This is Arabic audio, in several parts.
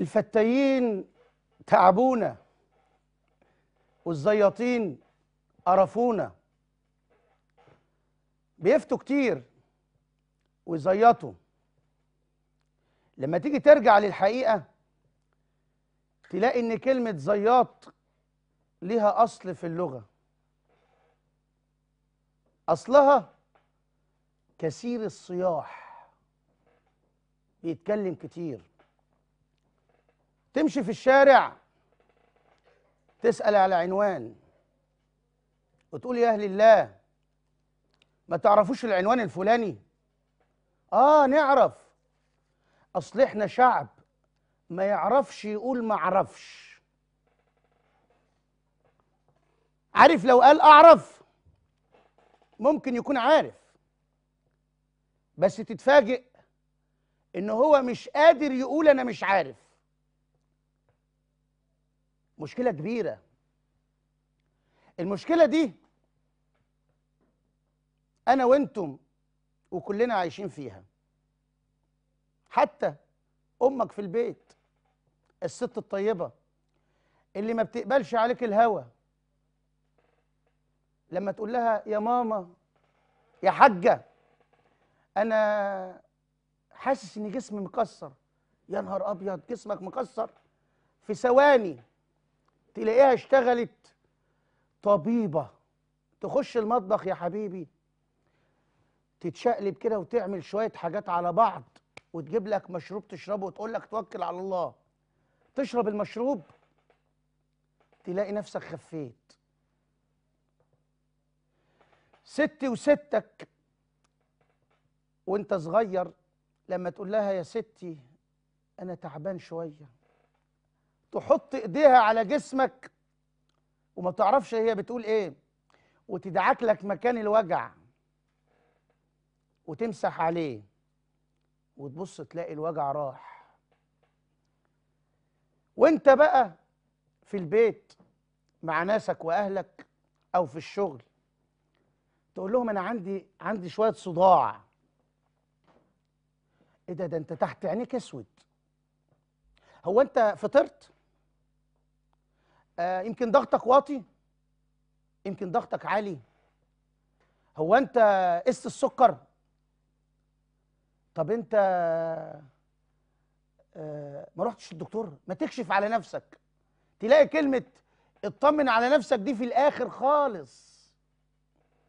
الفتايين تعبونا والزياطين قرفونا بيفتوا كتير ويزيطوا لما تيجي ترجع للحقيقه تلاقي ان كلمه زياط ليها اصل في اللغه اصلها كثير الصياح بيتكلم كتير تمشي في الشارع تسأل على عنوان وتقول يا أهل الله ما تعرفوش العنوان الفلاني آه نعرف أصل إحنا شعب ما يعرفش يقول ما عرفش عارف لو قال أعرف ممكن يكون عارف بس تتفاجئ إن هو مش قادر يقول أنا مش عارف مشكله كبيره المشكله دي انا وانتم وكلنا عايشين فيها حتى امك في البيت الست الطيبه اللي ما بتقبلش عليك الهوى لما تقول لها يا ماما يا حجة انا حاسس ان جسمي مكسر يا نهار ابيض جسمك مكسر في ثواني تلاقيها اشتغلت طبيبة تخش المطبخ يا حبيبي تتشقلب كده وتعمل شوية حاجات على بعض وتجيب لك مشروب تشربه وتقول لك توكل على الله تشرب المشروب تلاقي نفسك خفيت ستي وستك وانت صغير لما تقول لها يا ستي انا تعبان شويه تحط ايديها على جسمك وما تعرفش هي بتقول ايه وتدعك لك مكان الوجع وتمسح عليه وتبص تلاقي الوجع راح وانت بقى في البيت مع ناسك واهلك او في الشغل تقول لهم انا عندي عندي شويه صداع ايه ده ده انت تحت عينيك اسود هو انت فطرت آه يمكن ضغطك واطي يمكن ضغطك عالي هو انت قس السكر طب انت آه ما رحتش للدكتور ما تكشف على نفسك تلاقي كلمه اطمن على نفسك دي في الاخر خالص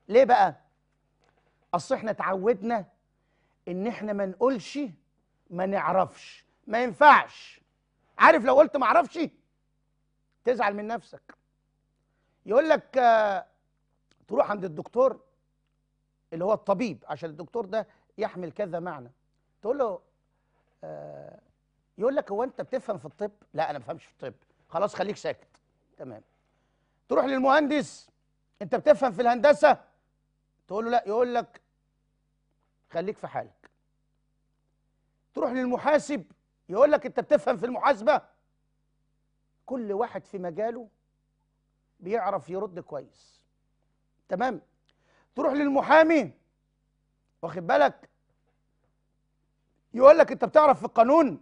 ليه بقى اصل احنا اتعودنا ان احنا ما نقولش ما نعرفش ما ينفعش عارف لو قلت ما اعرفش تزعل من نفسك يقول لك آه، تروح عند الدكتور اللي هو الطبيب عشان الدكتور ده يحمل كذا معنى تقول له آه، يقول لك هو انت بتفهم في الطب لا انا ما بفهمش في الطب خلاص خليك ساكت تمام تروح للمهندس انت بتفهم في الهندسه تقول له لا يقول لك خليك في حالك تروح للمحاسب يقول لك انت بتفهم في المحاسبه كل واحد في مجاله بيعرف يرد كويس تمام تروح للمحامي واخد بالك يقول لك انت بتعرف في القانون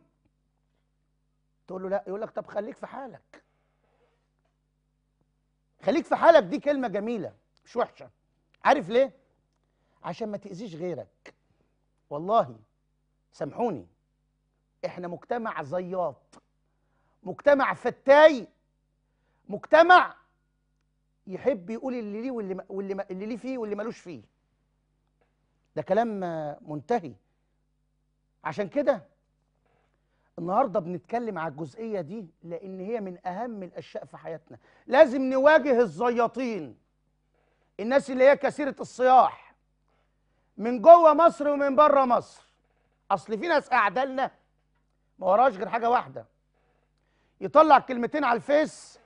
تقول له لا يقول لك طب خليك في حالك خليك في حالك دي كلمه جميله مش وحشه عارف ليه عشان ما تاذيش غيرك والله سامحوني احنا مجتمع زياط مجتمع فتاي مجتمع يحب يقول اللي ليه واللي واللي اللي ليه فيه واللي مالوش فيه ده كلام منتهي عشان كده النهارده بنتكلم على الجزئيه دي لان هي من اهم الاشياء في حياتنا لازم نواجه الزياطين الناس اللي هي كثيره الصياح من جوه مصر ومن بره مصر اصل في ناس اعدالنا ما وراش غير حاجه واحده يطلع كلمتين على الفيس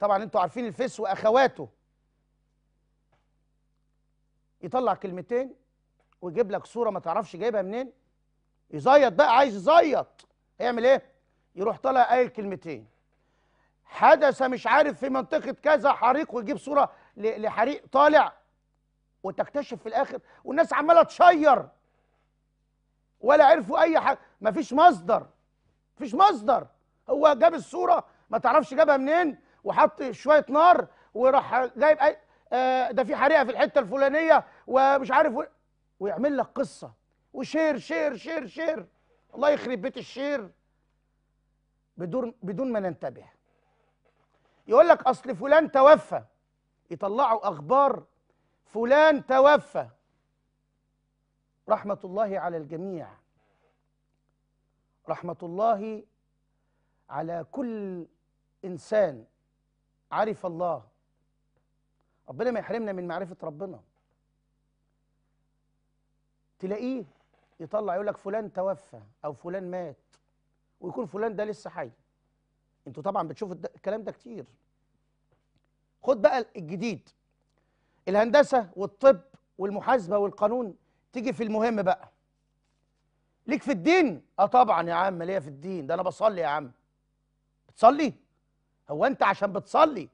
طبعا انتوا عارفين الفيس واخواته يطلع كلمتين ويجيب لك صوره ما تعرفش جايبها منين يزيط بقى عايز يزيط يعمل ايه يروح طالع قايل كلمتين حدث مش عارف في منطقه كذا حريق ويجيب صوره لحريق طالع وتكتشف في الاخر والناس عماله تشير ولا عرفوا اي حاجه مفيش مصدر مفيش مصدر هو جاب الصوره ما تعرفش جابها منين وحط شويه نار وراح جايب اي آه، ده في حريقه في الحته الفلانيه ومش عارف و... ويعمل لك قصه وشير شير شير شير الله يخرب بيت الشير بدون بدون ما ننتبه يقول لك اصل فلان توفى يطلعوا اخبار فلان توفى رحمه الله على الجميع رحمة الله على كل إنسان عرف الله ربنا ما يحرمنا من معرفة ربنا تلاقيه يطلع يقول لك فلان توفى أو فلان مات ويكون فلان ده لسه حي انتوا طبعا بتشوفوا الكلام ده كتير خد بقى الجديد الهندسة والطب والمحاسبة والقانون تيجي في المهم بقى ليك في الدين اه طبعا يا عم ليا في الدين ده انا بصلي يا عم بتصلي هو انت عشان بتصلي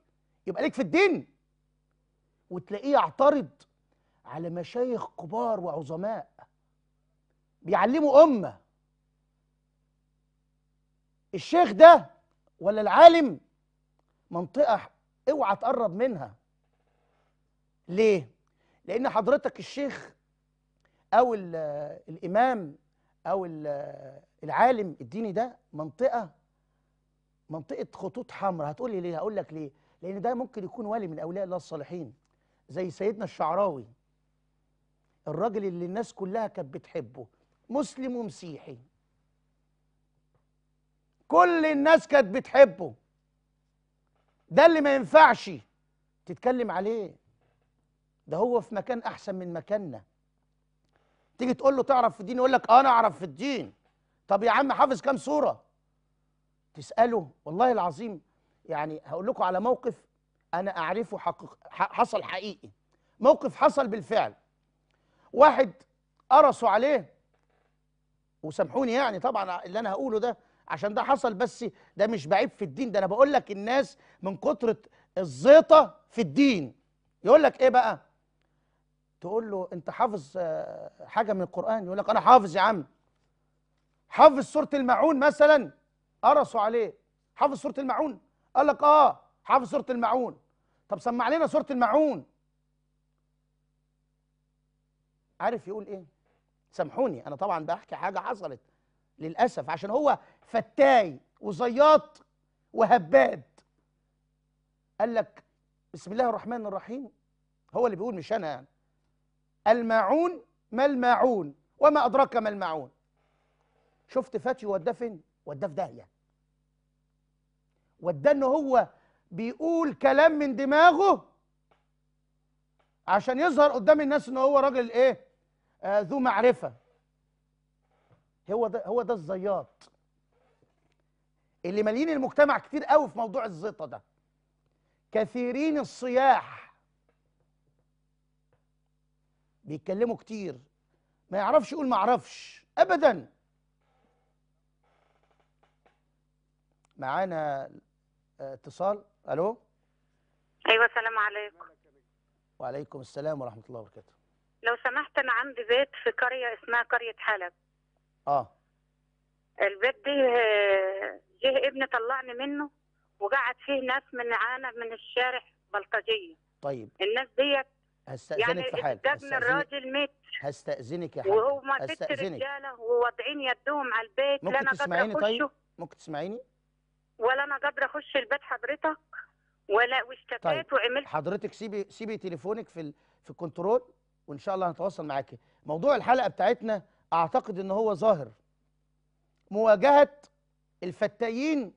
يبقى ليك في الدين وتلاقيه يعترض على مشايخ كبار وعظماء بيعلموا امه الشيخ ده ولا العالم منطقه اوعى تقرب منها ليه لان حضرتك الشيخ او الامام او العالم الديني ده منطقه منطقه خطوط حمراء هتقولي ليه هقول لك ليه لان ده ممكن يكون ولي من اولياء الله الصالحين زي سيدنا الشعراوي الراجل اللي الناس كلها كانت بتحبه مسلم ومسيحي كل الناس كانت بتحبه ده اللي ما ينفعش تتكلم عليه ده هو في مكان احسن من مكاننا تيجي تقول له تعرف في الدين يقول لك انا اعرف في الدين طب يا عم حافظ كام سوره تساله والله العظيم يعني هقول لكم على موقف انا اعرفه حقيق حصل حقيقي موقف حصل بالفعل واحد قرصوا عليه وسامحوني يعني طبعا اللي انا هقوله ده عشان ده حصل بس ده مش بعيب في الدين ده انا بقول لك الناس من كتر الزيطه في الدين يقول لك ايه بقى تقول له انت حافظ آه، حاجه من القران يقول لك انا حافظ يا عم حافظ سوره المعون مثلا قرصوا عليه حافظ سوره المعون قال لك اه حافظ سوره المعون طب سمع لنا سوره المعون عارف يقول ايه سامحوني انا طبعا بحكي حاجه حصلت للاسف عشان هو فتاي وزياط وهباد قال لك بسم الله الرحمن الرحيم هو اللي بيقول مش انا يعني الماعون ما الماعون وما أدراك ما الماعون شفت فتي وداه فين؟ وداه في داهية وداه إن هو بيقول كلام من دماغه عشان يظهر قدام الناس إن هو راجل إيه؟ آه ذو معرفة هو ده هو ده الزياط اللي مالين المجتمع كتير قوي في موضوع الزيطة ده كثيرين الصياح بيتكلموا كتير ما يعرفش يقول ما اعرفش ابدا معانا اتصال الو ايوه السلام عليكم وعليكم السلام ورحمه الله وبركاته لو سمحت انا عندي بيت في قريه اسمها قريه حلب اه البيت دي جه ابني طلعني منه وقعد فيه ناس من عانى من الشارع بلطجيه طيب الناس ديت هستأذنك يعني في حاجة يعني الراجل مات هستأذنك يا حاج وهما ست رجالة وواضعين يدهم على البيت ممكن لا أنا تسمعيني طيب؟ ممكن تسمعيني؟ ولا أنا قادرة أخش البيت حضرتك ولا واشتكيت طيب. وعملت حضرتك سيبي سيبي تليفونك في ال... في الكنترول وإن شاء الله هنتواصل معاكي موضوع الحلقة بتاعتنا أعتقد إن هو ظاهر مواجهة الفتايين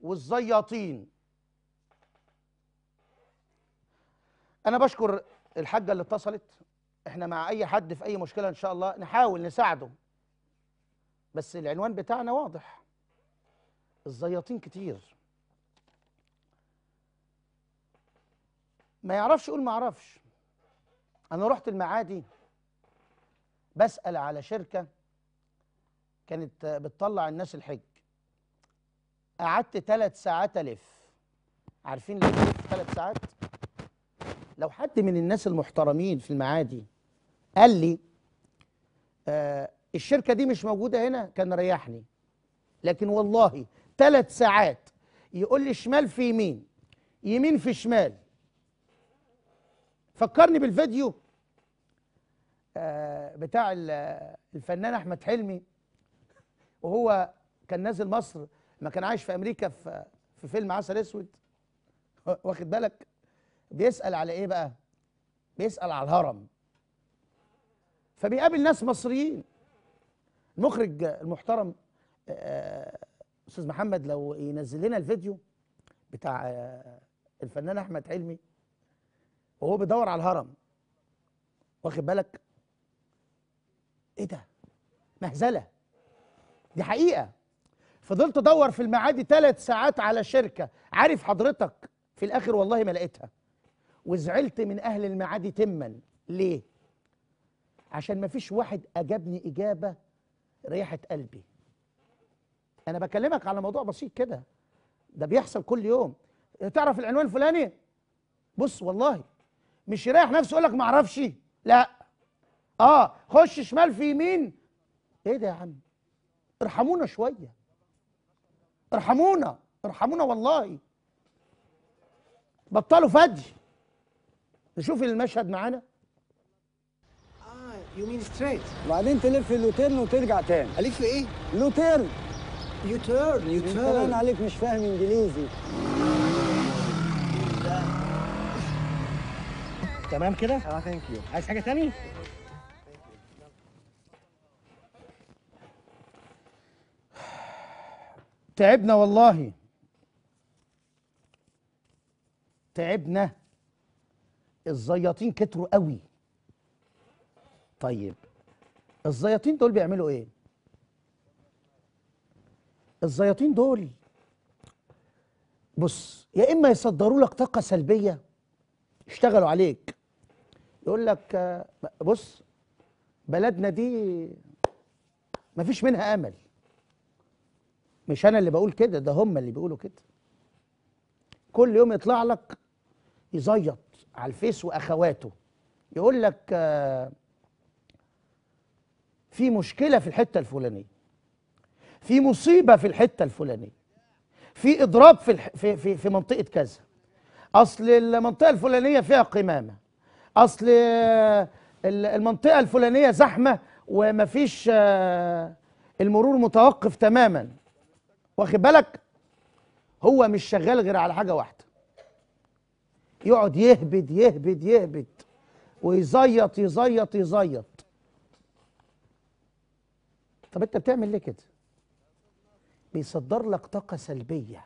والزياطين أنا بشكر الحاجه اللي اتصلت احنا مع اي حد في اي مشكله ان شاء الله نحاول نساعده بس العنوان بتاعنا واضح الزياطين كتير ما يعرفش يقول ما اعرفش انا رحت المعادي بسال على شركه كانت بتطلع الناس الحج قعدت ثلاث ساعات الف عارفين ليه ثلاث ساعات لو حد من الناس المحترمين في المعادي قال لي آه الشركه دي مش موجوده هنا كان ريحني لكن والله ثلاث ساعات يقول لي شمال في يمين يمين في شمال فكرني بالفيديو آه بتاع الفنان احمد حلمي وهو كان نازل مصر ما كان عايش في امريكا في في فيلم عسل اسود واخد بالك بيسأل على إيه بقى؟ بيسأل على الهرم فبيقابل ناس مصريين المخرج المحترم آه، آه، أستاذ محمد لو ينزل لنا الفيديو بتاع آه، الفنان أحمد حلمي وهو بيدور على الهرم واخد بالك؟ إيه ده؟ مهزلة دي حقيقة فضلت ادور في المعادي ثلاث ساعات على شركه عارف حضرتك في الاخر والله ما لقيتها وزعلت من أهل المعادي تما ليه؟ عشان ما فيش واحد أجابني إجابة ريحة قلبي أنا بكلمك على موضوع بسيط كده ده بيحصل كل يوم تعرف العنوان الفلاني؟ بص والله مش يريح نفسه يقول لك ما اعرفش لا اه خش شمال في يمين ايه ده يا عم ارحمونا شويه ارحمونا ارحمونا والله بطلوا فدي نشوف المشهد معانا اه يو مين ستريت وبعدين تلف اللوتيرن وترجع تاني الف ايه لوتيرن يو تيرن يو تيرن انا عليك مش فاهم انجليزي تمام كده اه ثانك يو عايز حاجه تاني تعبنا والله تعبنا الزياطين كتروا قوي طيب الزياطين دول بيعملوا ايه الزياطين دول بص يا اما يصدروا لك طاقه سلبيه يشتغلوا عليك يقول لك بص بلدنا دي مفيش منها امل مش انا اللي بقول كده ده هم اللي بيقولوا كده كل يوم يطلع لك يزيط على الفيس واخواته يقول لك آه، في مشكله في الحته الفلانيه في مصيبه في الحته الفلانيه في اضراب في في, في في منطقه كذا اصل المنطقه الفلانيه فيها قمامه اصل آه، المنطقه الفلانيه زحمه ومفيش آه، المرور متوقف تماما واخد بالك هو مش شغال غير على حاجه واحده يقعد يهبد يهبد يهبد ويزيط يزيط يزيط طب انت بتعمل ليه كده بيصدر لك طاقه سلبيه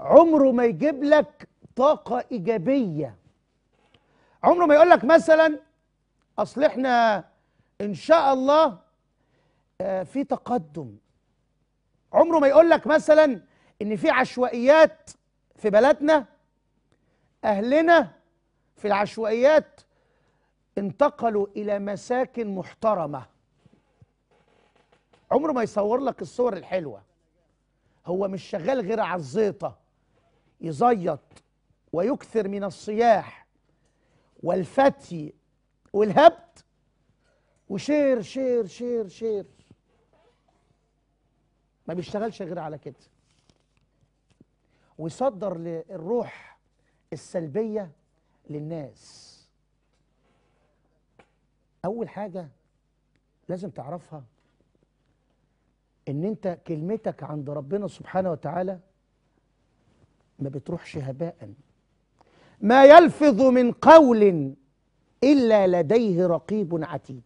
عمره ما يجيب لك طاقه ايجابيه عمره ما يقول لك مثلا اصل احنا ان شاء الله آه، في تقدم عمره ما يقول لك مثلا ان في عشوائيات في بلدنا أهلنا في العشوائيات انتقلوا إلى مساكن محترمة عمره ما يصور لك الصور الحلوة هو مش شغال غير على الزيطة يزيط ويكثر من الصياح والفتي والهبت وشير شير شير شير ما بيشتغلش غير على كده ويصدر للروح السلبية للناس أول حاجة لازم تعرفها إن أنت كلمتك عند ربنا سبحانه وتعالى ما بتروحش هباء ما يلفظ من قول إلا لديه رقيب عتيد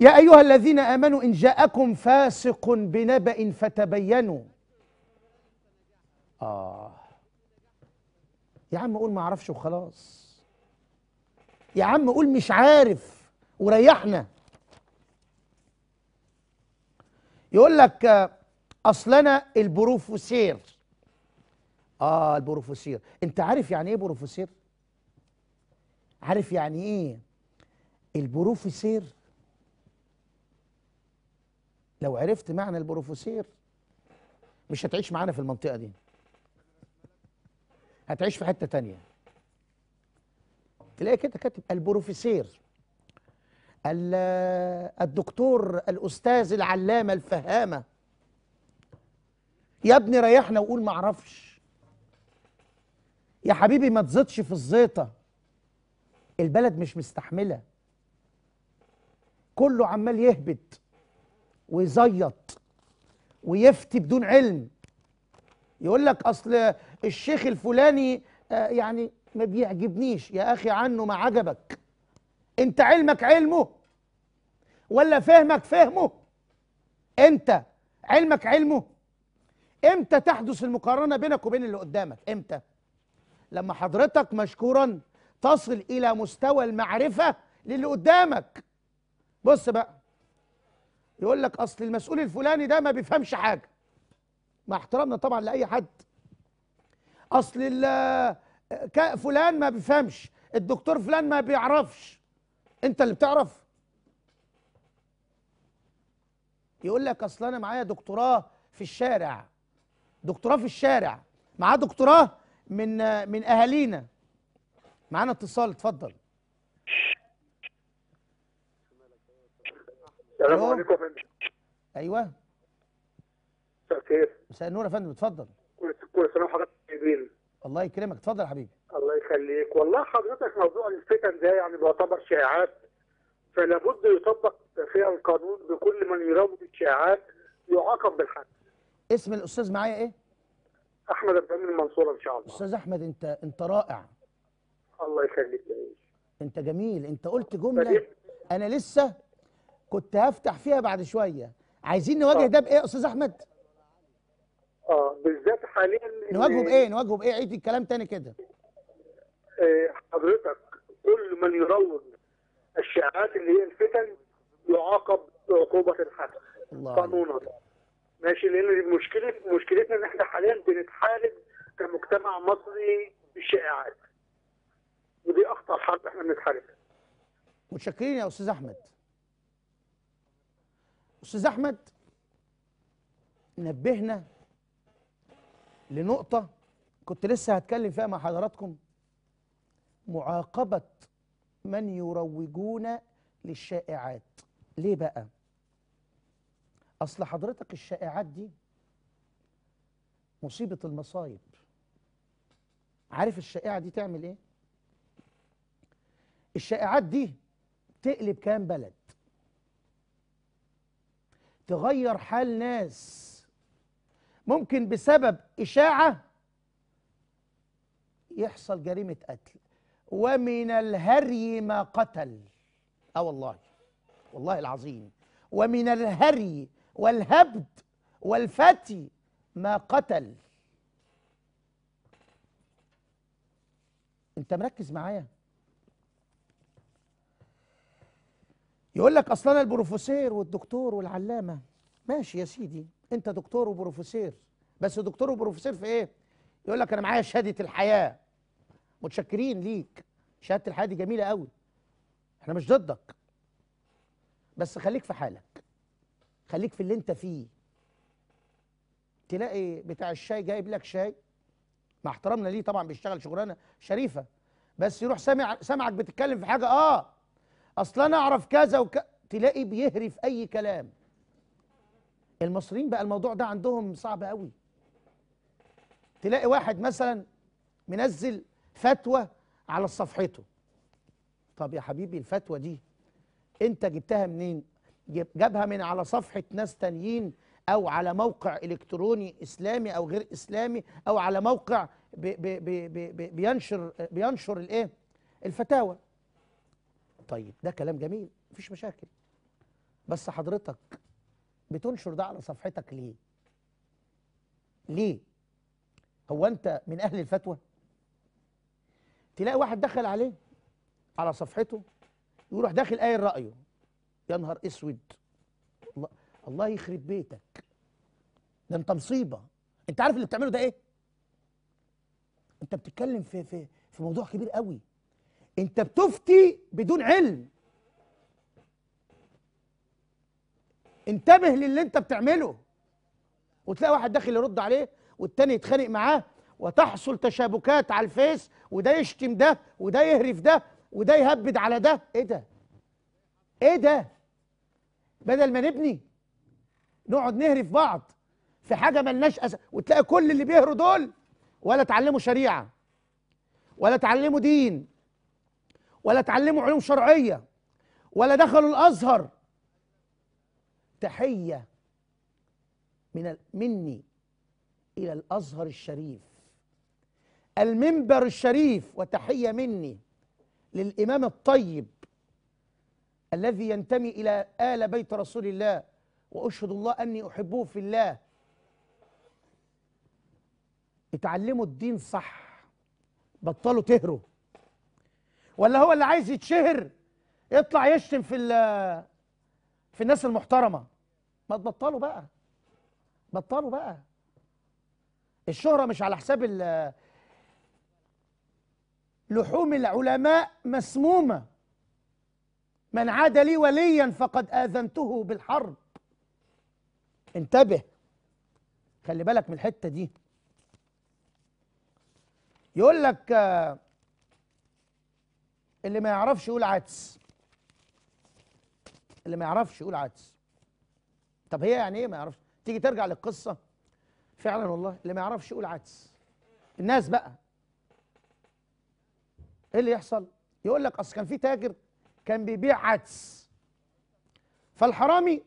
يا أيها الذين آمنوا إن جاءكم فاسق بنبأ فتبينوا آه يا عم قول ما اعرفش وخلاص يا عم قول مش عارف وريحنا يقول لك اصل انا البروفيسير اه البروفيسير انت عارف يعني ايه بروفيسير عارف يعني ايه البروفيسير لو عرفت معنى البروفيسير مش هتعيش معانا في المنطقه دي هتعيش في حته تانية تلاقي كده كاتب البروفيسير الدكتور الاستاذ العلامه الفهامه يا ابني ريحنا وقول معرفش يا حبيبي ما تزيدش في الزيطه البلد مش مستحمله كله عمال يهبد ويزيط ويفتي بدون علم يقول لك اصل الشيخ الفلاني آه، يعني ما بيعجبنيش يا اخي عنه ما عجبك انت علمك علمه ولا فهمك فهمه انت علمك علمه امتى تحدث المقارنه بينك وبين اللي قدامك امتى لما حضرتك مشكورا تصل الى مستوى المعرفه للي قدامك بص بقى يقول لك اصل المسؤول الفلاني ده ما بيفهمش حاجه مع احترامنا طبعا لاي حد اصل فلان ما بيفهمش الدكتور فلان ما بيعرفش انت اللي بتعرف يقول لك اصل انا معايا دكتوراه في الشارع دكتوراه في الشارع معاه دكتوراه من من اهالينا معانا اتصال اتفضل السلام عليكم ايوه مساء الخير مساء النور يا فندم اتفضل كل سنه وحضرتك طيبين الله يكرمك اتفضل يا حبيبي الله يخليك والله حضرتك موضوع الفتن ده يعني بيعتبر شائعات فلا بد يطبق فيها القانون بكل من يروج الشائعات يعاقب بالحد اسم الاستاذ معايا ايه احمد ابراهيم المنصور ان شاء الله استاذ احمد انت انت رائع الله يخليك يا انت جميل انت قلت جمله طيب. انا لسه كنت هفتح فيها بعد شويه عايزين نواجه طيب. ده بايه يا استاذ احمد اه بالذات حاليا نواجهه بايه؟ نواجهه بايه؟ عيد الكلام تاني كده. آه حضرتك كل من يروج الشائعات اللي هي الفتن يعاقب عقوبه حسنه قانونا ماشي لان مشكله مشكلتنا ان احنا حاليا بنتحارب كمجتمع مصري بالشائعات ودي اخطر حرب احنا بنتحاربها متشكرين يا استاذ احمد استاذ احمد نبهنا لنقطة كنت لسه هتكلم فيها مع حضراتكم معاقبة من يروجون للشائعات ليه بقى؟ أصل حضرتك الشائعات دي مصيبة المصايب عارف الشائعة دي تعمل إيه؟ الشائعات دي تقلب كام بلد تغير حال ناس ممكن بسبب إشاعة يحصل جريمة قتل ومن الهري ما قتل اه والله والله العظيم ومن الهري والهبد والفتي ما قتل انت مركز معايا يقول لك اصلا البروفيسور والدكتور والعلامه ماشي يا سيدي انت دكتور وبروفيسور بس دكتور وبروفيسور في ايه يقول لك انا معايا شهاده الحياه متشكرين ليك شهاده الحياه دي جميله قوي احنا مش ضدك بس خليك في حالك خليك في اللي انت فيه تلاقي بتاع الشاي جايب لك شاي مع احترامنا ليه طبعا بيشتغل شغلانه شريفه بس يروح سامع سامعك بتتكلم في حاجه اه اصل انا اعرف كذا وك... تلاقي بيهري في اي كلام المصريين بقى الموضوع ده عندهم صعب قوي تلاقي واحد مثلا منزل فتوى على صفحته طب يا حبيبي الفتوى دي انت جبتها منين جابها من على صفحة ناس تانيين او على موقع الكتروني اسلامي او غير اسلامي او على موقع بي بي بي بينشر بينشر الايه الفتاوى طيب ده كلام جميل مفيش مشاكل بس حضرتك بتنشر ده على صفحتك ليه ليه هو انت من اهل الفتوى تلاقي واحد دخل عليه على صفحته يروح داخل قايل رايه يا نهار اسود الله, الله يخرب بيتك ده انت مصيبه انت عارف اللي بتعمله ده ايه انت بتتكلم في في في موضوع كبير قوي انت بتفتي بدون علم انتبه للي انت بتعمله وتلاقي واحد داخل يرد عليه والتاني يتخانق معاه وتحصل تشابكات على الفيس وده يشتم ده وده يهرف ده وده يهبد على ده ايه ده ايه ده بدل ما نبني نقعد نهري في بعض في حاجه ملناش أس... وتلاقي كل اللي بيهروا دول ولا اتعلموا شريعه ولا اتعلموا دين ولا اتعلموا علوم شرعيه ولا دخلوا الازهر تحية من مني إلى الأزهر الشريف المنبر الشريف وتحية مني للإمام الطيب الذي ينتمي إلى آل بيت رسول الله وأشهد الله أني أحبه في الله اتعلموا الدين صح بطلوا تهروا ولا هو اللي عايز يتشهر يطلع يشتم في في الناس المحترمة ما تبطلوا بقى بطلوا بقى الشهرة مش على حساب لحوم العلماء مسمومة من عاد لي وليا فقد آذنته بالحرب انتبه خلي بالك من الحتة دي يقول لك آه، اللي ما يعرفش يقول عدس اللي ما يعرفش يقول عدس طب هي يعني ايه ما يعرفش تيجي ترجع للقصه فعلا والله اللي ما يعرفش يقول عدس الناس بقى ايه اللي يحصل يقول لك اصل كان في تاجر كان بيبيع عدس فالحرامي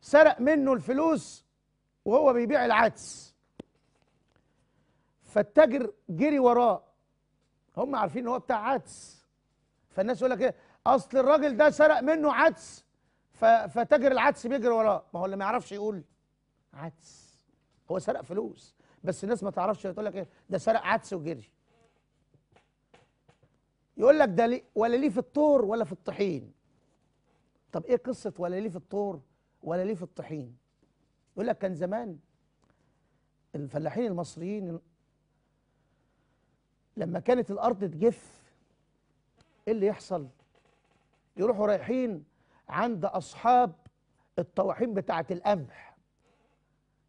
سرق منه الفلوس وهو بيبيع العدس فالتاجر جري وراه هم عارفين ان هو بتاع عدس فالناس يقول لك ايه اصل الراجل ده سرق منه عدس فتاجر العدس بيجري وراه ما هو اللي ما يعرفش يقول عدس هو سرق فلوس بس الناس ما تعرفش تقول لك ايه ده سرق عدس وجري يقول لك ده لي ولا ليه في الطور ولا في الطحين طب ايه قصه ولا ليه في الطور ولا ليه في الطحين يقول لك كان زمان الفلاحين المصريين لما كانت الارض تجف ايه اللي يحصل يروحوا رايحين عند أصحاب الطواحين بتاعة القمح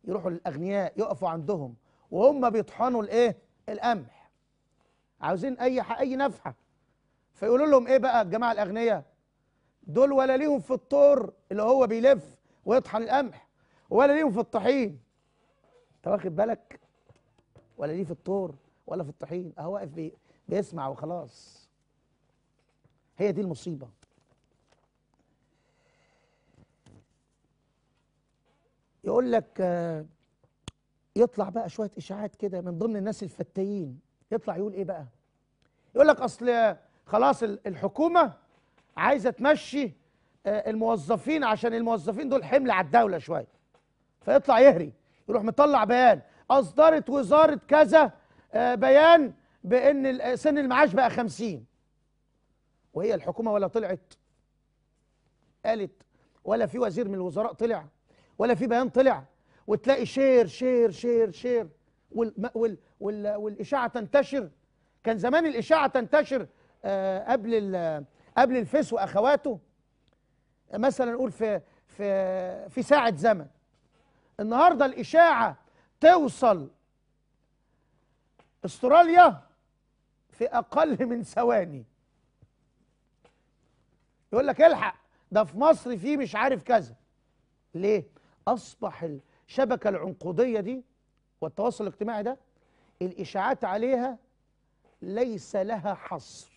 يروحوا للأغنياء يقفوا عندهم وهم بيطحنوا الإيه؟ القمح عاوزين أي أي نفحة فيقولوا لهم إيه بقى الجماعة الأغنياء دول ولا ليهم في الطور اللي هو بيلف ويطحن القمح ولا ليهم في الطحين أنت واخد بالك؟ ولا ليه في الطور ولا في الطحين أهو واقف بيسمع وخلاص هي دي المصيبة يقول لك آه، يطلع بقى شويه اشاعات كده من ضمن الناس الفتايين يطلع يقول ايه بقى يقول لك اصل خلاص الحكومه عايزه تمشي آه، الموظفين عشان الموظفين دول حمل على الدوله شويه فيطلع يهري يروح مطلع بيان اصدرت وزاره كذا آه، بيان بان سن المعاش بقى 50 وهي الحكومه ولا طلعت قالت ولا في وزير من الوزراء طلع ولا في بيان طلع وتلاقي شير شير شير شير وال وال وال والإشاعة تنتشر كان زمان الإشاعة تنتشر آه، قبل قبل الفيس وأخواته مثلا نقول في في في ساعة زمن النهارده الإشاعة توصل استراليا في أقل من ثواني يقول لك الحق ده في مصر في مش عارف كذا ليه؟ أصبح الشبكة العنقودية دي والتواصل الاجتماعي ده الإشاعات عليها ليس لها حصر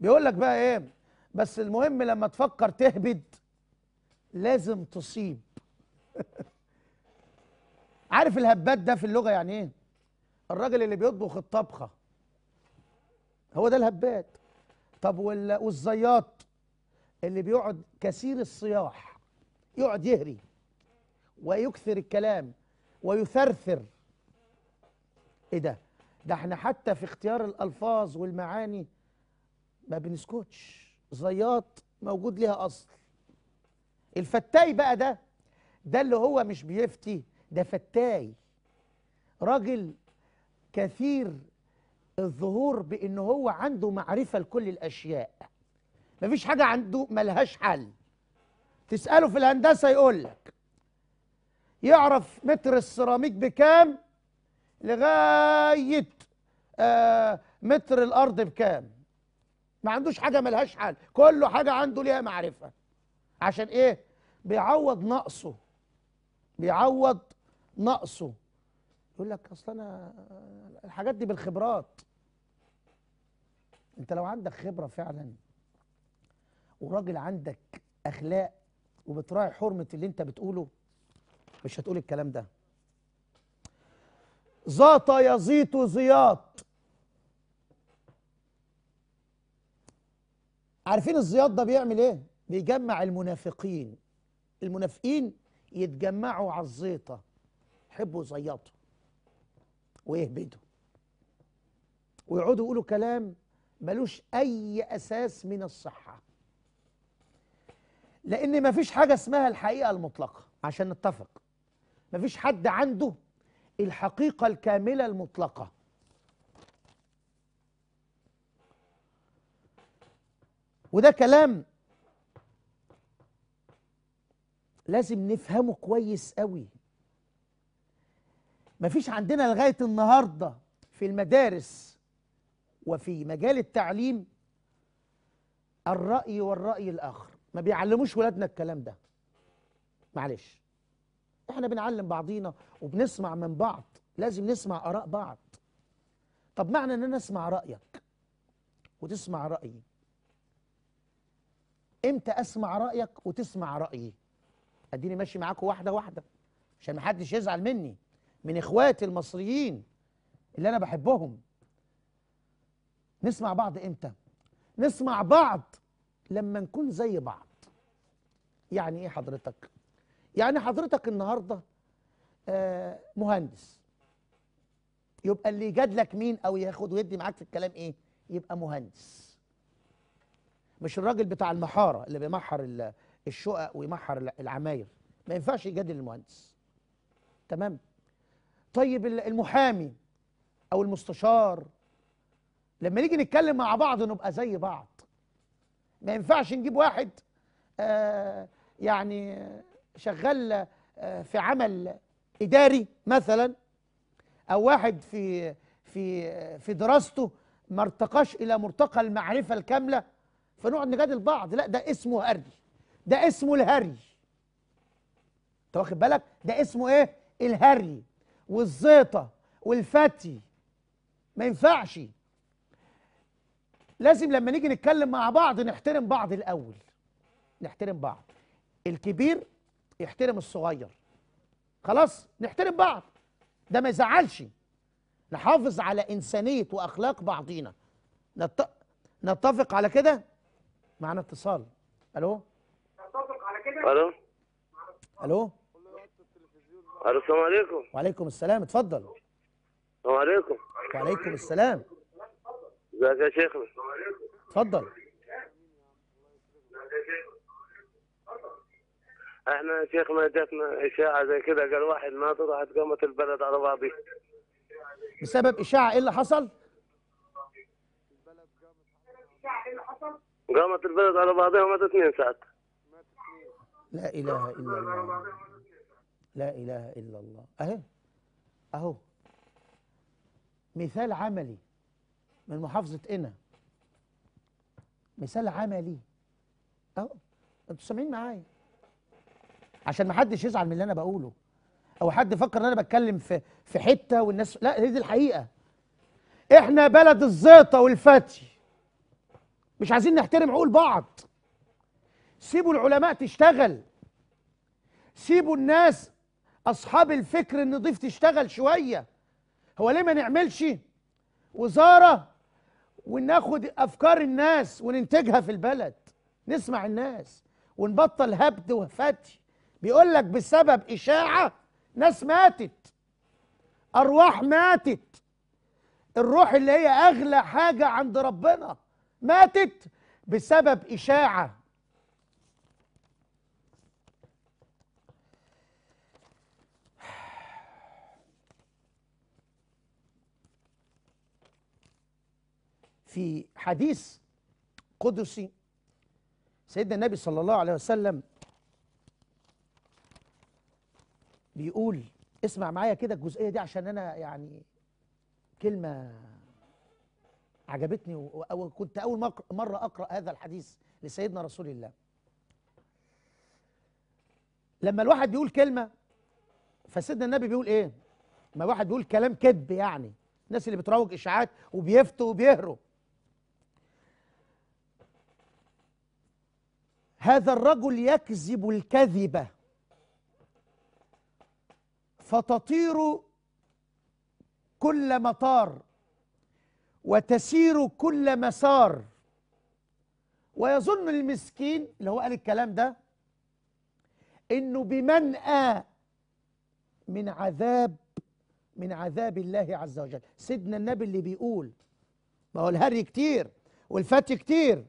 بيقول لك بقى ايه بس المهم لما تفكر تهبد لازم تصيب عارف الهبات ده في اللغه يعني ايه الراجل اللي بيطبخ الطبخه هو ده الهبات طب والزياط اللي بيقعد كثير الصياح يقعد يهري ويكثر الكلام ويثرثر ايه ده ده احنا حتى في اختيار الالفاظ والمعاني ما بنسكتش زياط موجود ليها اصل الفتاي بقى ده ده اللي هو مش بيفتي ده فتاي راجل كثير الظهور بانه هو عنده معرفه لكل الاشياء مفيش حاجه عنده ملهاش حل تساله في الهندسه يقول لك يعرف متر السيراميك بكام لغايه آه متر الارض بكام ما عندوش حاجه ملهاش حل كله حاجه عنده ليها معرفه عشان ايه بيعوض نقصه بيعوض نقصه يقول لك اصل انا الحاجات دي بالخبرات انت لو عندك خبره فعلا وراجل عندك اخلاق وبتراعي حرمه اللي انت بتقوله مش هتقول الكلام ده زاط يزيط زياط عارفين الزياط ده بيعمل ايه بيجمع المنافقين المنافقين يتجمعوا على الزيطه يحبوا يزيطوا ويهبدوا ويقعدوا يقولوا كلام ملوش اي اساس من الصحه لأن مفيش حاجة اسمها الحقيقة المطلقة عشان نتفق مفيش حد عنده الحقيقة الكاملة المطلقة وده كلام لازم نفهمه كويس قوي مفيش عندنا لغاية النهاردة في المدارس وفي مجال التعليم الرأي والرأي الآخر ما بيعلموش ولادنا الكلام ده معلش احنا بنعلم بعضينا وبنسمع من بعض لازم نسمع آراء بعض طب معنى ان انا اسمع رأيك وتسمع رأيي امتى اسمع رأيك وتسمع رأيي اديني ماشي معاكم واحدة واحدة عشان محدش يزعل مني من اخواتي المصريين اللي انا بحبهم نسمع بعض امتى نسمع بعض لما نكون زي بعض يعني ايه حضرتك يعني حضرتك النهارده آه مهندس يبقى اللي يجادلك مين او ياخد ويدي معاك في الكلام ايه يبقى مهندس مش الراجل بتاع المحاره اللي بيمحر الشقق ويمحر العماير ما ينفعش يجادل المهندس تمام طيب المحامي او المستشار لما نيجي نتكلم مع بعض نبقى زي بعض ما ينفعش نجيب واحد آه، يعني شغال آه، في عمل اداري مثلا او واحد في في في دراسته ما ارتقاش الى مرتقى المعرفه الكامله فنقعد نجادل بعض لا ده اسمه هري ده اسمه الهري انت واخد بالك ده اسمه ايه الهري والزيطه والفتي ما ينفعش لازم لما نيجي نتكلم مع بعض نحترم بعض الاول نحترم بعض الكبير يحترم الصغير خلاص نحترم بعض ده ما يزعلش نحافظ على انسانيه واخلاق بعضينا نت... نتفق على كده معنا اتصال الو نتفق على كده الو الو الو السلام عليكم وعليكم السلام اتفضل السلام عليكم وعليكم السلام ازيك يا شيخنا اتفضل احنا يا شيخنا جاتنا اشاعه زي كده قال واحد ما راحت قامت البلد على بعضيها بسبب اشاعه ايه اللي حصل؟ قامت البلد على بعضيها ومات اثنين ساعات لا اله الا الله لا اله الا الله اهي اهو مثال عملي من محافظة قنا مثال عملي أهو انتوا سامعين معايا عشان ما حدش يزعل من اللي انا بقوله او حد فكر ان انا بتكلم في في حته والناس لا هي دي الحقيقه احنا بلد الزيطه والفتي مش عايزين نحترم عقول بعض سيبوا العلماء تشتغل سيبوا الناس اصحاب الفكر النضيف تشتغل شويه هو ليه ما نعملش وزاره وناخد افكار الناس وننتجها في البلد نسمع الناس ونبطل هبد وفتي بيقول لك بسبب اشاعه ناس ماتت ارواح ماتت الروح اللي هي اغلى حاجه عند ربنا ماتت بسبب اشاعه في حديث قدسي سيدنا النبي صلى الله عليه وسلم بيقول اسمع معايا كده الجزئيه دي عشان انا يعني كلمه عجبتني وكنت اول مره اقرا هذا الحديث لسيدنا رسول الله لما الواحد بيقول كلمه فسيدنا النبي بيقول ايه ما واحد بيقول كلام كذب يعني الناس اللي بتروج اشاعات وبيفتوا وبيهروا هذا الرجل يكذب الكذبة فتطير كل مطار وتسير كل مسار ويظن المسكين اللي هو قال الكلام ده انه بمنأى من عذاب من عذاب الله عز وجل سيدنا النبي اللي بيقول ما هو الهري كتير والفتي كتير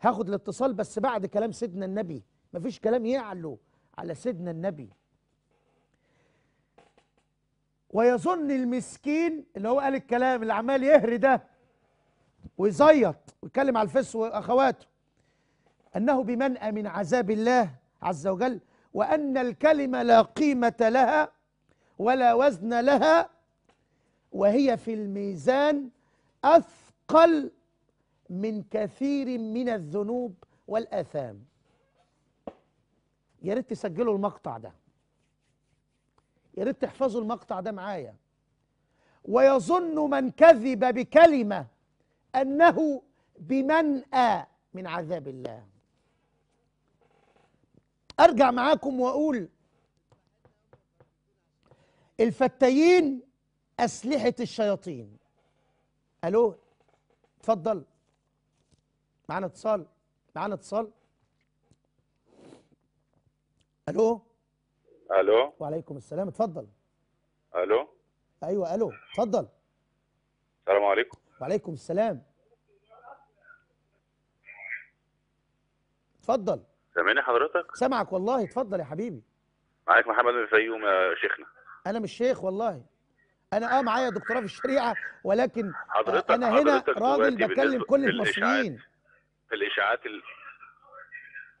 هاخد الاتصال بس بعد كلام سيدنا النبي مفيش كلام يعلو على سيدنا النبي ويظن المسكين اللي هو قال الكلام اللي عمال يهري ده ويزيط ويتكلم على الفس واخواته انه بمنأى من عذاب الله عز وجل وان الكلمه لا قيمه لها ولا وزن لها وهي في الميزان اثقل من كثير من الذنوب والآثام يا ريت تسجلوا المقطع ده يا ريت تحفظوا المقطع ده معايا ويظن من كذب بكلمة أنه بمنأى من عذاب الله أرجع معاكم وأقول الفتيين أسلحة الشياطين ألو اتفضل معانا اتصال معانا اتصال الو الو وعليكم السلام اتفضل الو ايوه الو اتفضل السلام عليكم وعليكم السلام اتفضل سامعني حضرتك سامعك والله اتفضل يا حبيبي معاك محمد بن الفيوم يا شيخنا انا مش شيخ والله انا اه معايا دكتوراه في الشريعه ولكن حضرتك انا هنا راجل بكلم كل المصريين الاشاعات ال...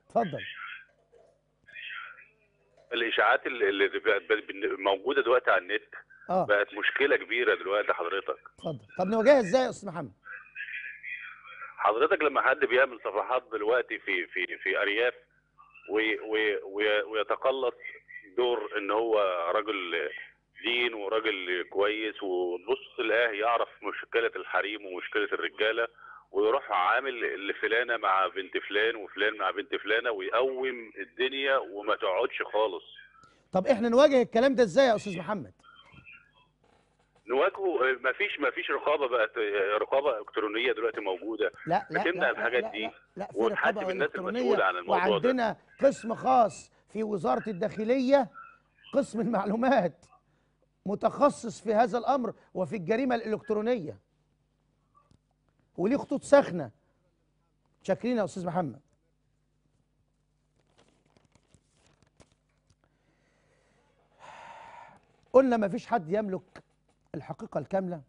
اتفضل الاشاعات اللي موجوده دلوقتي على النت آه. بقت مشكله كبيره دلوقتي حضرتك اتفضل طب نواجهها ازاي يا استاذ محمد حضرتك لما حد بيعمل صفحات دلوقتي في في في ارياف ويتقلص دور ان هو راجل دين وراجل كويس وبص الاه يعرف مشكله الحريم ومشكله الرجاله ويروح عامل اللي فلانه مع بنت فلان وفلان مع بنت فلانه ويقوم الدنيا وما تقعدش خالص طب احنا نواجه الكلام ده ازاي يا استاذ محمد نواجهه ما فيش ما فيش رقابه بقت رقابه الكترونيه دلوقتي موجوده لا لا بتمنع الحاجات دي لا لا في رقابه الناس المسؤوله عن الموضوع وعندنا ده. قسم خاص في وزاره الداخليه قسم المعلومات متخصص في هذا الامر وفي الجريمه الالكترونيه وليه خطوط ساخنه شاكرين يا استاذ محمد قلنا ما فيش حد يملك الحقيقه الكامله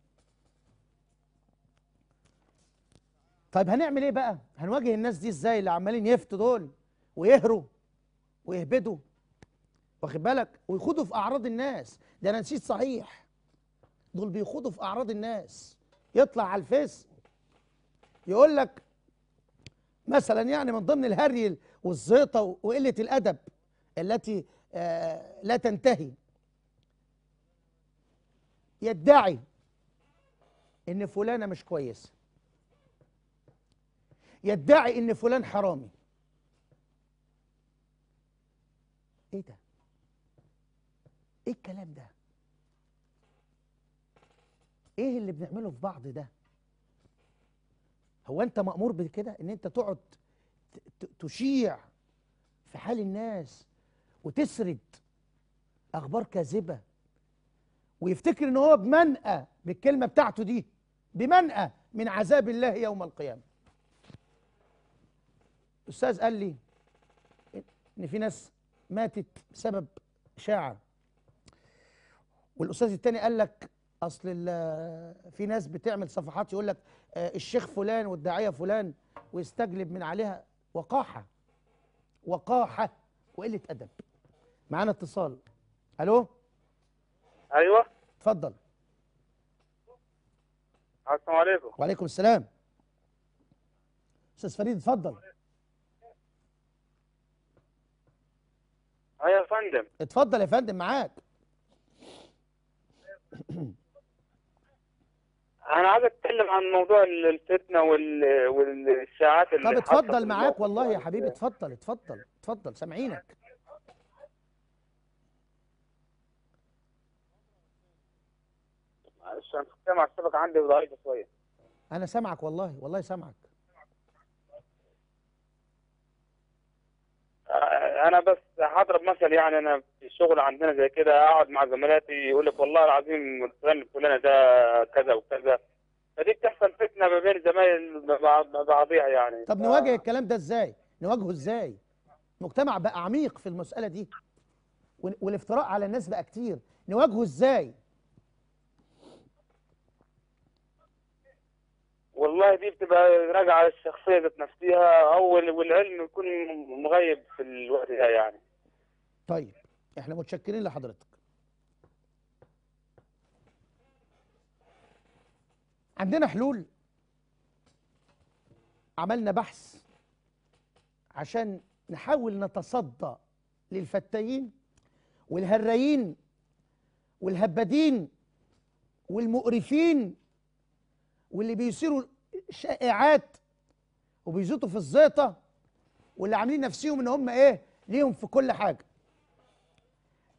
طيب هنعمل ايه بقى هنواجه الناس دي ازاي اللي عمالين يفتوا دول ويهروا ويهبدوا واخد بالك ويخوضوا في اعراض الناس ده انا نسيت صحيح دول بيخوضوا في اعراض الناس يطلع على الفيس يقول لك مثلا يعني من ضمن الهري والزيطة وقلة الأدب التي آه، لا تنتهي يدعي إن فلانة مش كويسة يدعي إن فلان حرامي إيه ده؟ إيه الكلام ده؟ إيه اللي بنعمله في بعض ده؟ هو انت مأمور بكده ان انت تقعد تشيع في حال الناس وتسرد اخبار كاذبه ويفتكر ان هو بمنأى بالكلمه بتاعته دي بمنأى من عذاب الله يوم القيامه الاستاذ قال لي ان في ناس ماتت بسبب شاعر والاستاذ الثاني قال لك اصل في ناس بتعمل صفحات يقول لك آه، الشيخ فلان والداعيه فلان ويستجلب من عليها وقاحه وقاحه وقله ادب معانا اتصال الو ايوه اتفضل السلام عليكم وعليكم السلام استاذ فريد اتفضل ايوه يا فندم اتفضل يا فندم معاك انا عايز اتكلم عن موضوع الفتنه وال... والساعات اللي طب اتفضل معاك والله يا حبيبي اتفضل اتفضل اتفضل سامعينك معلش انا السمع السابق عندي ضعيف شويه انا سامعك والله والله سامعك انا بس هضرب مثل يعني انا في الشغل عندنا زي كده اقعد مع زملاتي يقول لك والله العظيم الفلان الفلاني ده كذا وكذا فدي بتحصل فتنه ما بين زمايل بعضيها يعني طب نواجه الكلام ده ازاي؟ نواجهه ازاي؟ مجتمع بقى عميق في المساله دي والافتراء على الناس بقى كتير نواجهه ازاي؟ والله دي بتبقى راجعه للشخصيه ذات نفسها او والعلم يكون مغيب في الوقت ده يعني طيب احنا متشكرين لحضرتك عندنا حلول عملنا بحث عشان نحاول نتصدى للفتايين والهرايين والهبادين والمقرفين واللي بيثيروا شائعات وبيزيطوا في الزيطه واللي عاملين نفسيهم ان هم ايه ليهم في كل حاجه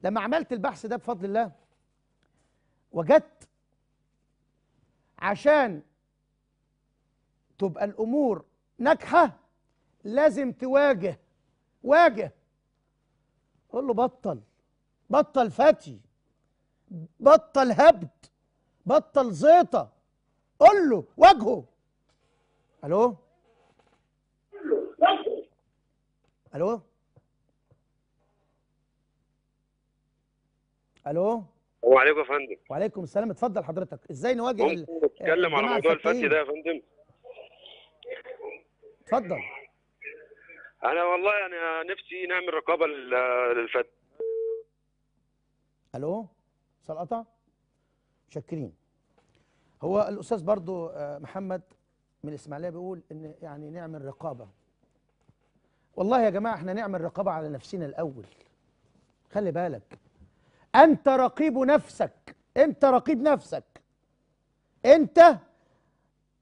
لما عملت البحث ده بفضل الله وجدت عشان تبقى الامور ناجحه لازم تواجه واجه قول له بطل بطل فتي بطل هبد بطل زيطه قول له واجهه الو الو الو وعليكم يا فندم وعليكم السلام اتفضل حضرتك ازاي نواجه ممكن نتكلم على موضوع الفتي ده يا فندم اتفضل انا والله انا يعني نفسي نعمل رقابه للفتي الو سلقطه قطع شاكرين هو الاستاذ برضو آه، محمد من الاسماعيليه بيقول ان يعني نعمل رقابه والله يا جماعه احنا نعمل رقابه على نفسنا الاول خلي بالك انت رقيب نفسك انت رقيب نفسك انت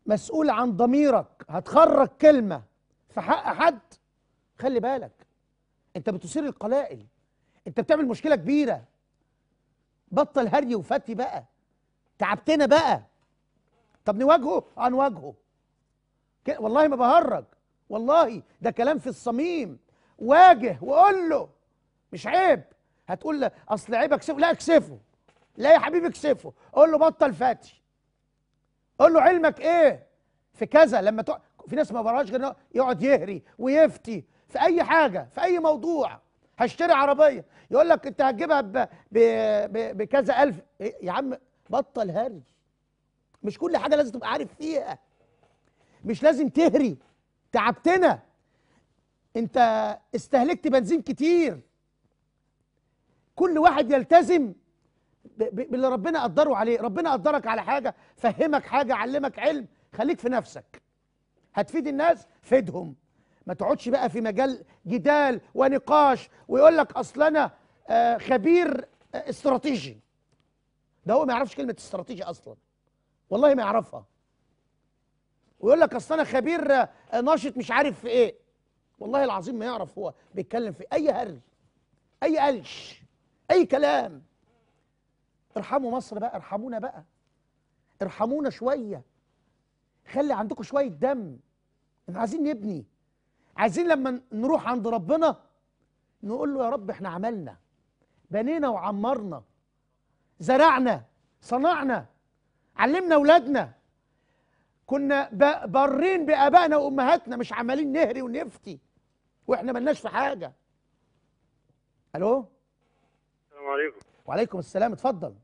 مسؤول عن ضميرك هتخرج كلمه في حق حد خلي بالك انت بتثير القلائل انت بتعمل مشكله كبيره بطل هري وفتي بقى تعبتنا بقى طب نواجهه عن وجهه والله ما بهرج والله ده كلام في الصميم واجه وقول له مش عيب هتقول له اصل عيب اكسفه لا اكسفه لا يا حبيبي اكسفه قول له بطل فاتي قول له علمك ايه في كذا لما تق... في ناس ما براش غير يقعد يهري ويفتي في اي حاجه في اي موضوع هشتري عربيه يقول لك انت هتجيبها ب... ب... ب... بكذا الف إيه يا عم بطل هري مش كل حاجه لازم تبقى عارف فيها مش لازم تهري تعبتنا انت استهلكت بنزين كتير كل واحد يلتزم باللي ربنا قدره عليه ربنا قدرك على حاجه فهمك حاجه علمك علم خليك في نفسك هتفيد الناس فيدهم ما تقعدش بقى في مجال جدال ونقاش ويقول لك اصل انا آه، خبير آه، استراتيجي ده هو ما يعرفش كلمه استراتيجي اصلا والله ما يعرفها ويقول لك اصل انا خبير آه، ناشط مش عارف في ايه والله العظيم ما يعرف هو بيتكلم في اي هري اي قلش اي كلام ارحموا مصر بقى ارحمونا بقى ارحمونا شويه خلي عندكم شويه دم احنا عايزين نبني عايزين لما نروح عند ربنا نقول له يا رب احنا عملنا بنينا وعمرنا زرعنا صنعنا علمنا اولادنا كنا بارين بابائنا وامهاتنا مش عمالين نهري ونفتي واحنا ملناش في حاجه الو السلام عليكم وعليكم السلام اتفضل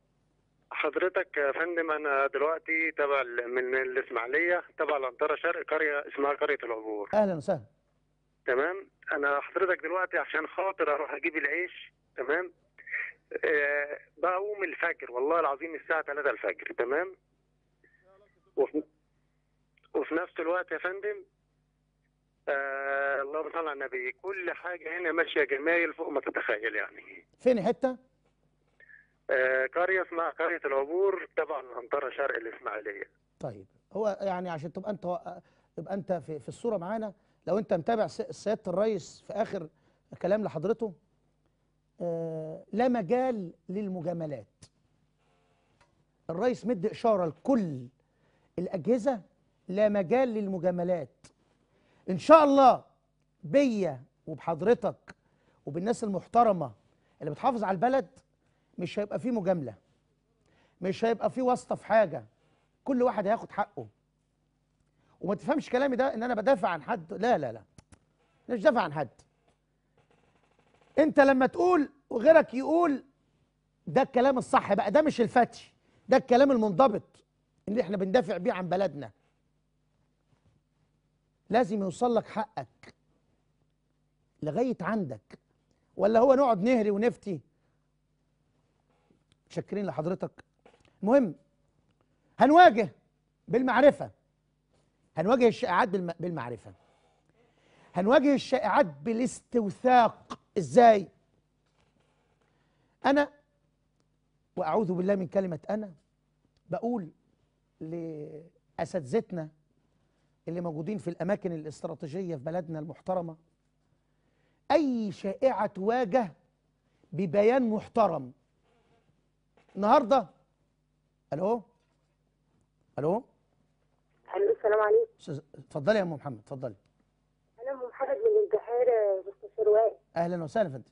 حضرتك يا فندم انا دلوقتي تبع من الاسماعيليه تبع الانطره شرق قريه اسمها قريه العبور اهلا وسهلا تمام انا حضرتك دلوقتي عشان خاطر اروح اجيب العيش تمام بقوم الفجر والله العظيم الساعة 3 الفجر تمام وفي, وفي نفس الوقت يا فندم آه اللهم صل على النبي كل حاجة هنا ماشية جمايل فوق ما تتخيل يعني فين حتة؟ آه قرية اسمها قرية العبور تبع الأنطرة شرق الإسماعيلية طيب هو يعني عشان تبقى أنت تبقى أنت في, في الصورة معانا لو أنت متابع سيادة الرئيس في آخر كلام لحضرته آه، لا مجال للمجاملات الرئيس مد إشارة لكل الأجهزة لا مجال للمجاملات إن شاء الله بيا وبحضرتك وبالناس المحترمة اللي بتحافظ على البلد مش هيبقى فيه مجاملة مش هيبقى فيه واسطة في حاجة كل واحد هياخد حقه وما تفهمش كلامي ده ان انا بدافع عن حد لا لا لا مش دافع عن حد انت لما تقول وغيرك يقول ده الكلام الصح بقى ده مش الفتي ده الكلام المنضبط اللي احنا بندافع بيه عن بلدنا لازم يوصل لك حقك لغايه عندك ولا هو نقعد نهري ونفتي متشكرين لحضرتك المهم هنواجه بالمعرفه هنواجه الشائعات بالمعرفه هنواجه الشائعات بالاستوثاق ازاي انا واعوذ بالله من كلمه انا بقول لاساتذتنا اللي موجودين في الاماكن الاستراتيجيه في بلدنا المحترمه اي شائعه تواجه ببيان محترم النهارده الو الو الو السلام عليكم اتفضلي يا ام محمد اتفضلي اهلا وسهلا فندم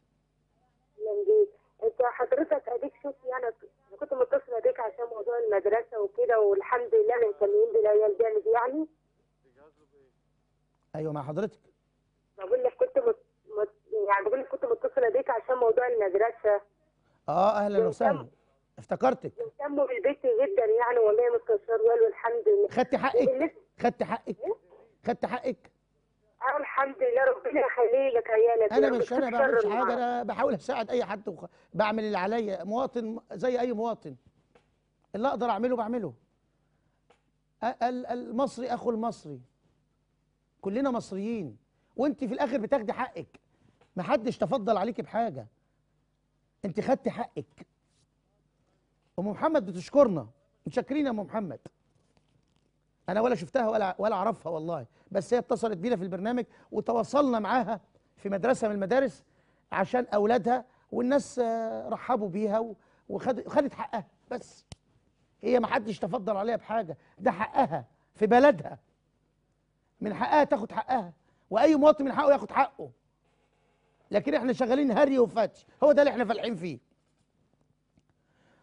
اهلا بيك انت حضرتك اديك شوفي انا كنت متصله بيك عشان موضوع المدرسه وكده والحمد لله مهتمين بالعيال جامد يعني ايوه مع حضرتك بقول لك كنت مت... مت... يعني بقول لك كنت متصله بيك عشان موضوع المدرسه اه اهلا وسهلا افتكرتك مهتموا بالبيت جدا يعني والله مستشار والو الحمد لله خدت حقك إيه خدت حقك إيه؟ خدت حقك ربنا يخليه لك عيالك انا مش انا بعملش حاجه انا بحاول اساعد اي حد وخ... بعمل اللي عليا مواطن زي اي مواطن اللي اقدر اعمله بعمله المصري اخو المصري كلنا مصريين وانت في الاخر بتاخدي حقك محدش تفضل عليكي بحاجه انت خدتي حقك ام محمد بتشكرنا متشكرين يا ام محمد انا ولا شفتها ولا ولا اعرفها والله بس هي اتصلت بينا في البرنامج وتواصلنا معاها في مدرسه من المدارس عشان اولادها والناس آه، رحبوا بيها وخدت حقها بس هي ما حدش تفضل عليها بحاجه ده حقها في بلدها من حقها تاخد حقها واي مواطن من حقه ياخد حقه لكن احنا شغالين هري وفتش هو ده اللي احنا فالحين فيه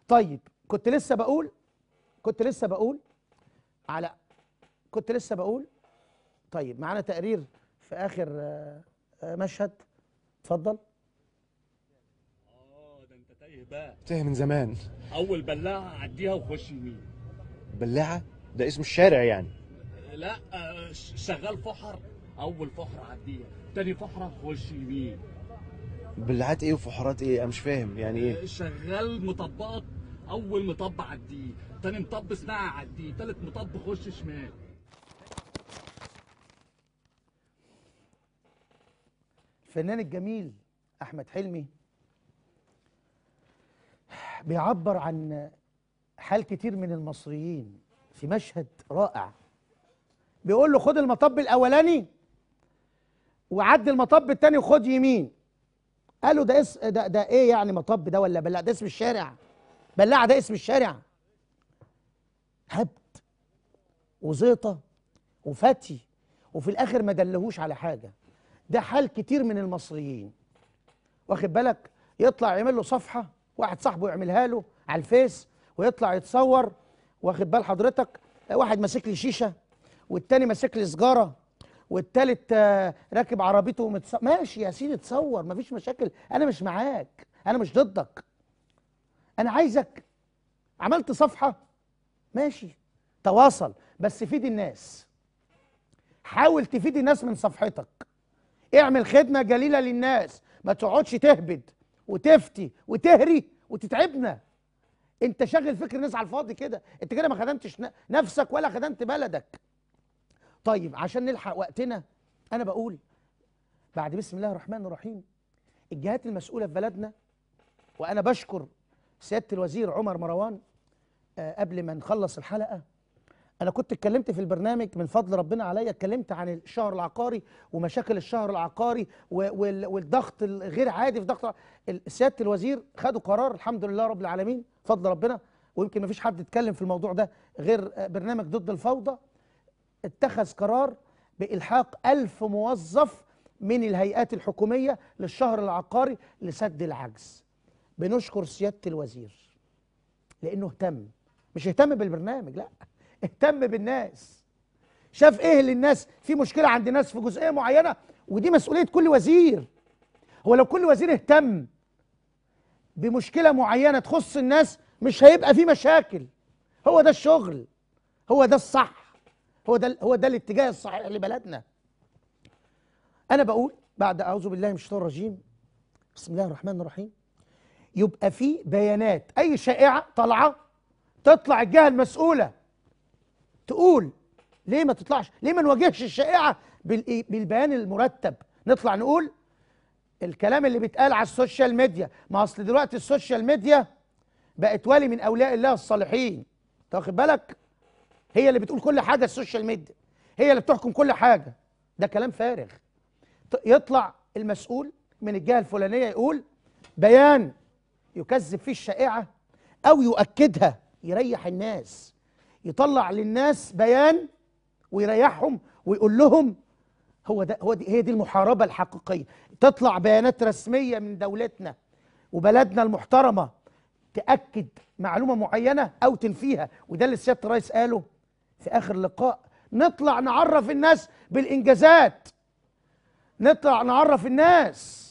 طيب كنت لسه بقول كنت لسه بقول على كنت لسه بقول طيب معانا تقرير في اخر آه، آه، مشهد اتفضل اه ده انت تايه بقى تايه من زمان اول بلاعه عديها وخش يمين بلاعه ده اسم الشارع يعني لا آه، شغال فحر اول فحر عديها تاني فحره خش يمين بلاعات ايه وفحرات ايه انا مش فاهم يعني ايه شغال مطبات اول مطب عديه تاني مطب صناعه عديه تالت مطب خش شمال الفنان الجميل احمد حلمي بيعبر عن حال كتير من المصريين في مشهد رائع بيقول له خد المطب الاولاني وعدي المطب التاني وخد يمين قالوا ده اس ده, ده ايه يعني مطب ده ولا بلع ده اسم الشارع بلع ده اسم الشارع هبد وزيطه وفتي وفي الاخر ما دلهوش على حاجه ده حال كتير من المصريين واخد بالك يطلع يعمل له صفحه واحد صاحبه يعملها له على الفيس ويطلع يتصور واخد بال حضرتك واحد ماسك لي شيشه والتاني ماسك لي سجاره والتالت آه، راكب عربيته ومتص... ماشي يا سيدي اتصور مفيش مشاكل انا مش معاك انا مش ضدك انا عايزك عملت صفحه ماشي تواصل بس فيد الناس حاول تفيد الناس من صفحتك اعمل خدمه جليله للناس ما تقعدش تهبد وتفتي وتهري وتتعبنا انت شغل فكر الناس على الفاضي كده انت كده ما خدمتش نفسك ولا خدمت بلدك طيب عشان نلحق وقتنا انا بقول بعد بسم الله الرحمن الرحيم الجهات المسؤوله في بلدنا وانا بشكر سياده الوزير عمر مروان آه، قبل ما نخلص الحلقه انا كنت اتكلمت في البرنامج من فضل ربنا عليا اتكلمت عن الشهر العقاري ومشاكل الشهر العقاري والضغط الغير عادي في ضغط سياده الوزير خدوا قرار الحمد لله رب العالمين فضل ربنا ويمكن ما فيش حد اتكلم في الموضوع ده غير برنامج ضد الفوضى اتخذ قرار بالحاق ألف موظف من الهيئات الحكوميه للشهر العقاري لسد العجز بنشكر سياده الوزير لانه اهتم مش اهتم بالبرنامج لا اهتم بالناس شاف ايه اللي الناس في مشكله عند ناس في جزئيه معينه ودي مسؤوليه كل وزير هو لو كل وزير اهتم بمشكله معينه تخص الناس مش هيبقى في مشاكل هو ده الشغل هو ده الصح هو ده هو ده الاتجاه الصحيح لبلدنا انا بقول بعد اعوذ بالله من الشيطان الرجيم بسم الله الرحمن الرحيم يبقى في بيانات اي شائعه طالعه تطلع الجهه المسؤوله تقول ليه ما تطلعش ليه ما نواجهش الشائعه بالبيان المرتب نطلع نقول الكلام اللي بيتقال على السوشيال ميديا ما اصل دلوقتي السوشيال ميديا بقت ولي من اولياء الله الصالحين انت واخد بالك هي اللي بتقول كل حاجه السوشيال ميديا هي اللي بتحكم كل حاجه ده كلام فارغ يطلع المسؤول من الجهه الفلانيه يقول بيان يكذب فيه الشائعه او يؤكدها يريح الناس يطلع للناس بيان ويريحهم ويقول لهم هو ده هو دي هي دي المحاربه الحقيقيه تطلع بيانات رسميه من دولتنا وبلدنا المحترمه تاكد معلومه معينه او تنفيها وده اللي سياده الرئيس قاله في اخر لقاء نطلع نعرف الناس بالانجازات نطلع نعرف الناس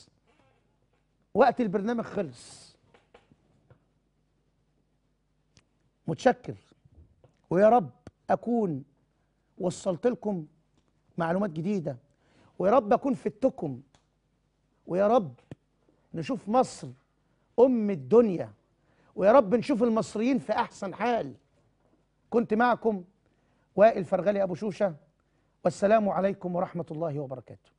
وقت البرنامج خلص متشكر ويا رب أكون وصلت لكم معلومات جديدة ويا رب أكون فدتكم ويا رب نشوف مصر أم الدنيا ويا رب نشوف المصريين في أحسن حال كنت معكم وائل فرغلي أبو شوشة والسلام عليكم ورحمة الله وبركاته